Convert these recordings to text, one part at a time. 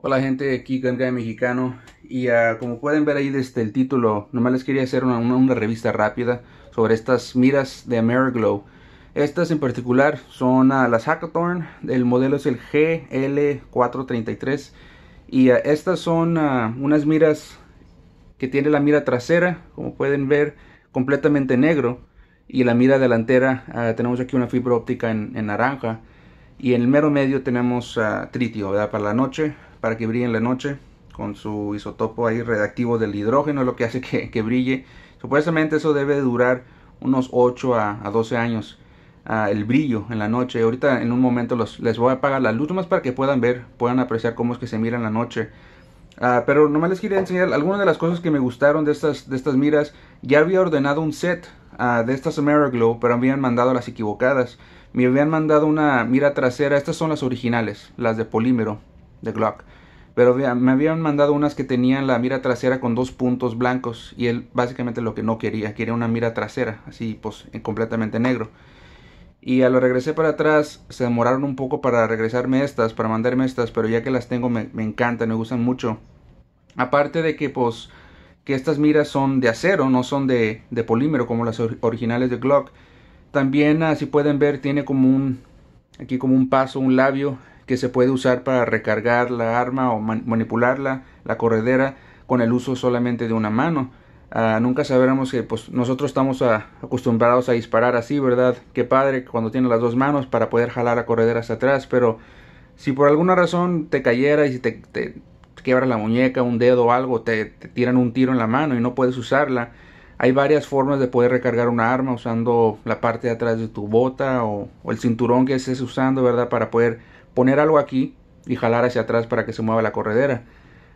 Hola gente, aquí Gunguy Mexicano y ah, como pueden ver ahí desde el título, nomás les quería hacer una, una, revista rápida sobre estas miras de Ameriglow. Estas en particular son ah, las Hackathorn, el modelo es el GL433 y ah, estas son unas miras que tiene la mira trasera, como pueden ver, completamente negro y la mira delantera tenemos aquí una fibra óptica en, naranja y en el mero medio tenemos tritio, ¿verdad? Para la noche para que brille en la noche con su isotopo ahí redactivo del hidrógeno, lo que hace que, brille. Supuestamente eso debe durar unos 8 a, 12 años ah, el brillo en la noche. Ahorita en un momento los, les voy a apagar la luz más para que puedan ver, puedan apreciar cómo es que se mira en la noche. Ah, pero nomás les quería enseñar algunas de las cosas que me gustaron de estas, de estas miras. Ya había ordenado un set ah, de estas Ameriglow, pero me habían mandado las equivocadas. Me habían mandado una mira trasera, estas son las originales, las de polímero de Glock. Pero me habían mandado unas que tenían la mira trasera con dos puntos blancos. Y él básicamente lo que no quería, quería una mira trasera, así pues eh, completamente negro. Y a lo regresé para atrás, se demoraron un poco para regresarme estas, para mandarme estas, pero ya que las tengo me, encantan, me gustan mucho. Aparte de que pues que estas miras son de acero, no son de, de polímero como las originales de Glock. También, así ah, pueden ver, tiene como un, aquí como un paso, un labio que se puede usar para recargar la arma o manipularla, la corredera, con el uso solamente de una mano. Ah, nunca sabremos que pues, nosotros estamos acostumbrados a disparar así, ¿verdad? Qué padre cuando tiene las dos manos para poder jalar la corredera hacia atrás, pero si por alguna razón te cayera y si te, te la muñeca, un dedo o algo, te, tiran un tiro en la mano y no puedes usarla. Hay varias formas de poder recargar una arma usando la parte de atrás de tu bota o, o el cinturón que estés usando, ¿verdad? Para poder poner algo aquí y jalar hacia atrás para que se mueva la corredera.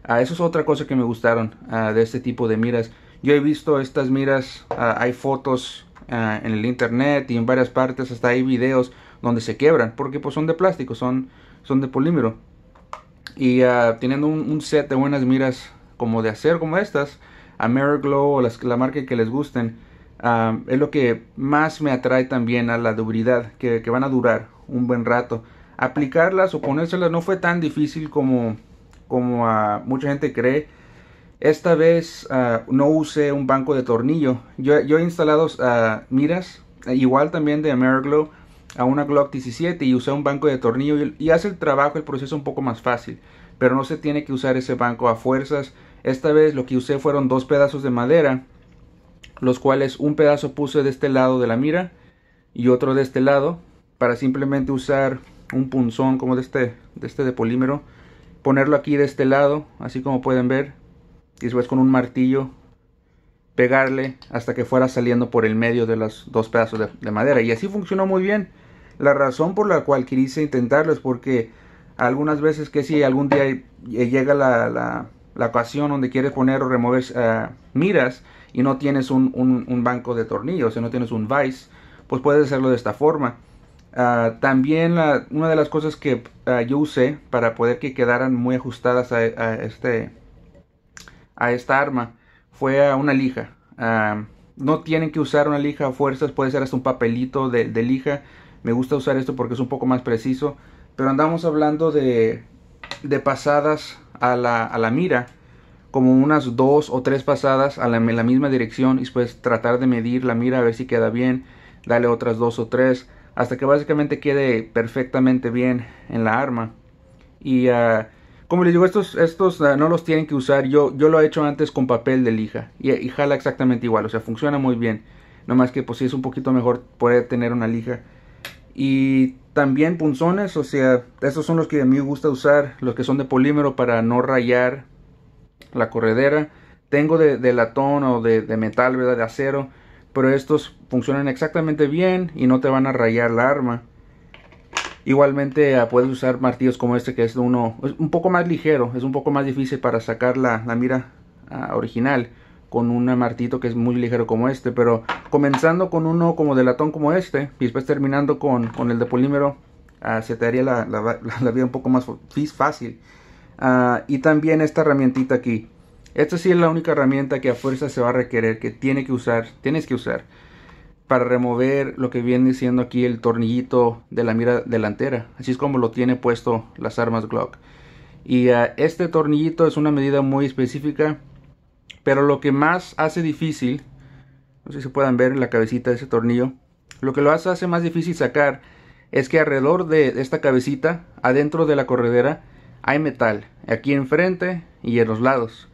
Ah, eso es otra cosa que me gustaron ah, de este tipo de miras. Yo he visto estas miras, ah, hay fotos en el internet y en varias partes, hasta hay videos donde se quebran porque pues son de plástico, son, son de polímero. Y teniendo un, set de buenas miras como de hacer como estas, Ameriglow o las, la marca que les gusten, es lo que más me atrae también a la durabilidad, que van a durar un buen rato aplicarlas o ponérselas no fue tan difícil como, como ah, mucha gente cree. Esta vez ah, no usé un banco de tornillo. Yo, he instalado ah, miras, eh, igual también de Ameriglow, a una Glock 17 y usé un banco de tornillo y, y, hace el trabajo, el proceso un poco más fácil. Pero no se tiene que usar ese banco a fuerzas. Esta vez lo que usé fueron dos pedazos de madera, los cuales un pedazo puse de este lado de la mira y otro de este lado para simplemente usar un punzón como de este, de este de polímero, ponerlo aquí de este lado, así como pueden ver, y después con un martillo pegarle hasta que fuera saliendo por el medio de los dos pedazos de, madera. Y así funcionó muy bien. La razón por la cual quise intentarlo es porque algunas veces que si algún día eh, llega la, la, ocasión donde quieres poner o remover eh, miras y no tienes un, banco de tornillos, o no tienes un vice, pues puedes hacerlo de esta forma. Ah, también una de las cosas que ah, yo usé para poder que quedaran muy ajustadas a, este a esta arma fue a una lija. Ah, no tienen que usar una lija a fuerzas, puede ser hasta un papelito de, lija. Me gusta usar esto porque es un poco más preciso. Pero andamos hablando de, de pasadas a la, a la, mira, como unas dos o tres pasadas a en la misma dirección y después pues tratar de medir la mira a ver si queda bien, darle otras dos o tres hasta que básicamente quede perfectamente bien en la arma. Y ah, como les digo, estos, estos ah, no los tienen que usar. Yo, yo lo he hecho antes con papel de lija y, jala exactamente igual. O sea, funciona muy bien. No más que pues si es un poquito mejor poder tener una lija. Y también punzones, o sea, estos son los que a mí me gusta usar, los que son de polímero para no rayar la corredera. Tengo de, latón o de, de metal, ¿verdad? De acero pero estos funcionan exactamente bien y no te van a rayar la arma. Igualmente ah, puedes usar martillos como este que es uno un poco más ligero, es un poco más difícil para sacar la, mira ah, original con un martito que es muy ligero como este, pero comenzando con uno como de latón como este y después terminando con, con el de polímero ah, se te haría la, vida un poco más fácil. y también esta herramientita aquí esta sí es la única herramienta que a fuerza se va a requerir, que tiene que usar, tienes que usar para remover lo que viene siendo aquí el tornillito de la mira delantera. Así es como lo tiene puesto las armas Glock. Y ah, este tornillito es una medida muy específica, pero lo que más hace difícil, no sé si se puedan ver en la cabecita de ese tornillo, lo que lo hace, hace más difícil sacar es que alrededor de esta cabecita, adentro de la corredera, hay metal, aquí enfrente y en los lados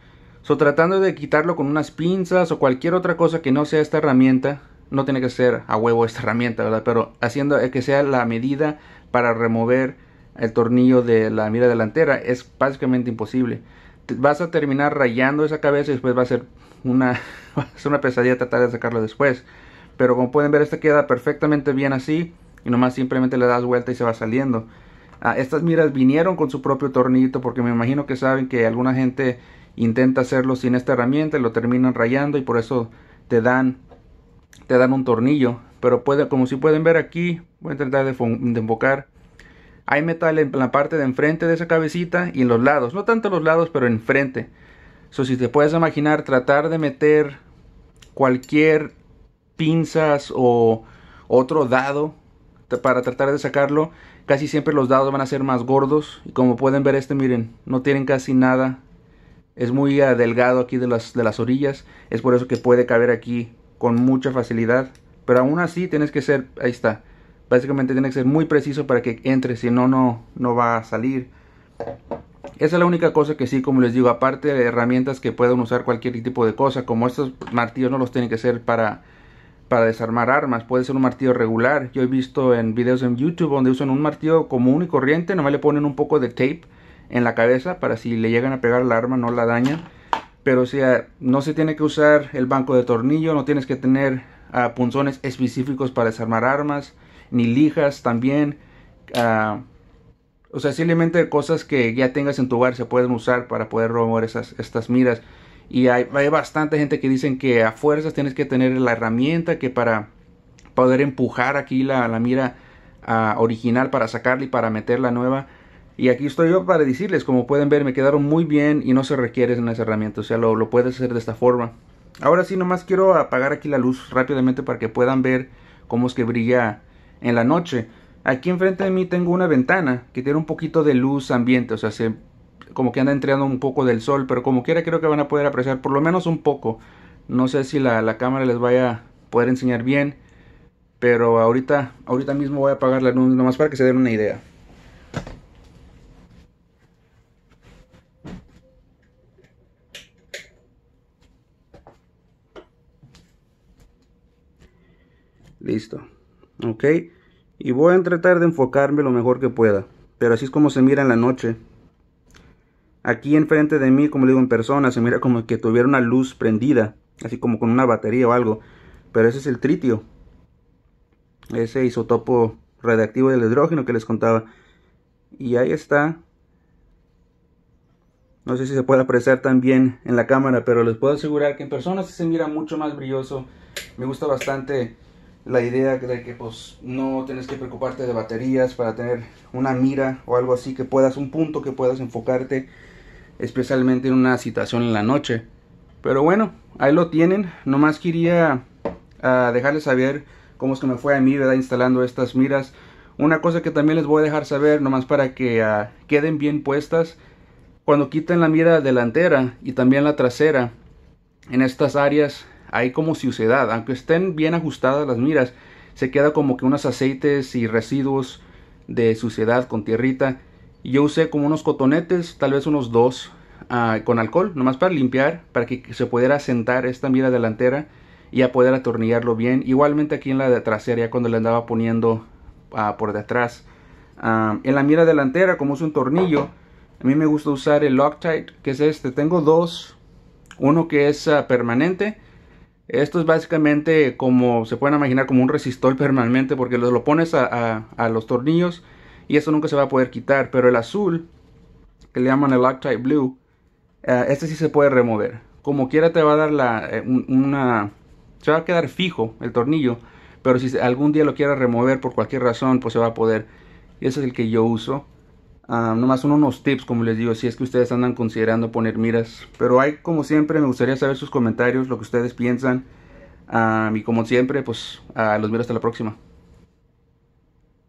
tratando de quitarlo con unas pinzas o cualquier otra cosa que no sea esta herramienta, no tiene que ser a huevo esta herramienta, ¿verdad? Pero haciendo eh, que sea la medida para remover el tornillo de la mira delantera es básicamente imposible. Vas a terminar rayando esa cabeza y después va a ser una, una pesadilla tratar de sacarlo después. Pero como pueden ver, esta queda perfectamente bien así y nomás simplemente le das vuelta y se va saliendo. Ah, estas miras vinieron con su propio tornito. porque me imagino que saben que alguna gente intenta hacerlo sin esta herramienta y lo terminan rayando y por eso te dan, te dan un tornillo. Pero puede, como si pueden ver aquí, voy a intentar de, de Hay metal en la parte de enfrente de esa cabecita y en los lados. No tanto los lados, pero enfrente. eso si te puedes imaginar, tratar de meter cualquier pinzas o otro dado para tratar de sacarlo. Casi siempre los dados van a ser más gordos. Y como pueden ver este, miren, no tienen casi nada es muy delgado aquí de las, de las orillas, es por eso que puede caber aquí con mucha facilidad, pero aún así tienes que ser, ahí está, básicamente tiene que ser muy preciso para que entre, si no, no, no va a salir. Esa es la única cosa que sí, como les digo, aparte de herramientas que pueden usar cualquier tipo de cosa, como estos martillos no los tienen que ser para, para desarmar armas, puede ser un martillo regular. Yo he visto en videos en YouTube donde usan un martillo común y corriente, nomás le ponen un poco de tape en la cabeza para si le llegan a pegar la arma no la dañan. Pero o sea, no se tiene que usar el banco de tornillo, no tienes que tener ah, punzones específicos para desarmar armas, ni lijas también. Ah, o sea, simplemente cosas que ya tengas en tu hogar se pueden usar para poder robar esas, estas miras. Y hay, bastante gente que dicen que a fuerzas tienes que tener la herramienta que para poder empujar aquí la, la mira ah, original para sacarla y para meter la nueva. Y aquí estoy yo para decirles, como pueden ver, me quedaron muy bien y no se requieren las herramientas, o sea, lo, puedes hacer de esta forma. Ahora sí, nomás quiero apagar aquí la luz rápidamente para que puedan ver cómo es que brilla en la noche. Aquí enfrente de mí tengo una ventana que tiene un poquito de luz ambiente, o sea, se, como que anda entrando un poco del sol, pero como quiera creo que van a poder apreciar por lo menos un poco. No sé si la, la cámara les vaya a poder enseñar bien, pero ahorita, ahorita mismo voy a apagar la luz nomás para que se den una idea. Listo. Ok. Y voy a tratar de enfocarme lo mejor que pueda. Pero así es como se mira en la noche. Aquí enfrente de mí, como digo en persona, se mira como que tuviera una luz prendida. Así como con una batería o algo. Pero ese es el tritio. Ese isotopo radiactivo del hidrógeno que les contaba. Y ahí está. No sé si se puede apreciar también en la cámara, pero les puedo asegurar que en persona se mira mucho más brilloso. Me gusta bastante la idea de que pues no tienes que preocuparte de baterías para tener una mira o algo así que puedas un punto que puedas enfocarte especialmente en una situación en la noche pero bueno ahí lo tienen nomás quería ah, dejarles saber cómo es que me fue a mí verdad instalando estas miras una cosa que también les voy a dejar saber nomás para que ah, queden bien puestas cuando quiten la mira delantera y también la trasera en estas áreas hay como suciedad, aunque estén bien ajustadas las miras, se queda como que unos aceites y residuos de suciedad con tierrita. Yo usé como unos cotonetes, tal vez unos dos, ah, con alcohol, nomás para limpiar, para que se pudiera sentar esta mira delantera y a poder atornillarlo bien. Igualmente aquí en la de trasera, ya cuando le andaba poniendo ah, por detrás. Ah, en la mira delantera, como es un tornillo, a mí me gusta usar el Loctite, que es este. Tengo dos, uno que es permanente esto es básicamente como se pueden imaginar como un resistor permanente porque lo, lo pones a, los tornillos y eso nunca se va a poder quitar. Pero el azul, que le llaman el Loctite Blue, eh, este sí se puede remover. Como quiera te va a dar la, eh, una... Se va a quedar fijo el tornillo, pero si algún día lo quieras remover por cualquier razón, pues se va a poder. Y ese es el que yo uso. Ah, nomás son unos tips, como les digo, si es que ustedes andan considerando poner miras. Pero hay, como siempre, me gustaría saber sus comentarios, lo que ustedes piensan. Ah, y como siempre, pues ah, los miro hasta la próxima.